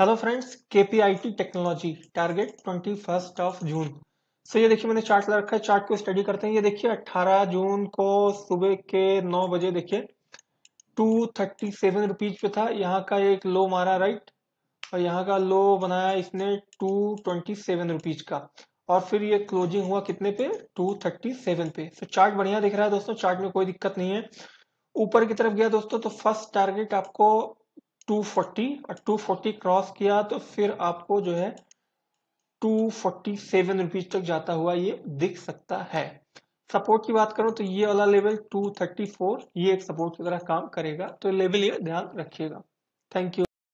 hello friends KPIT technology target twenty first of June so ये देखिए मैंने chart ला रखा है चार्ट को स्टडी करते हैं ये देखिए 18 जून को सुबह के 9 बजे देखिए टू थर्टी सेवन रुपीज पे था यहाँ का एक लो मारा राइट और यहाँ का लो बनाया इसने टू ट्वेंटी सेवन रुपीज का और फिर ये क्लोजिंग हुआ कितने पे टू थर्टी सेवन पे सो चार्ट बढ़िया दिख रहा है दोस्तों चार्ट में कोई दिक्कत नहीं है ऊपर की तरफ गया दोस्तों तो फर्स्ट टारगेट आपको 240 और 240 क्रॉस किया तो फिर आपको जो है टू फोर्टी सेवन रुपीज तक जाता हुआ ये दिख सकता है सपोर्ट की बात करो तो ये वाला लेवल टू थर्टी फोर ये एक सपोर्ट की तरह काम करेगा तो लेवल ये ध्यान रखिएगा थैंक यू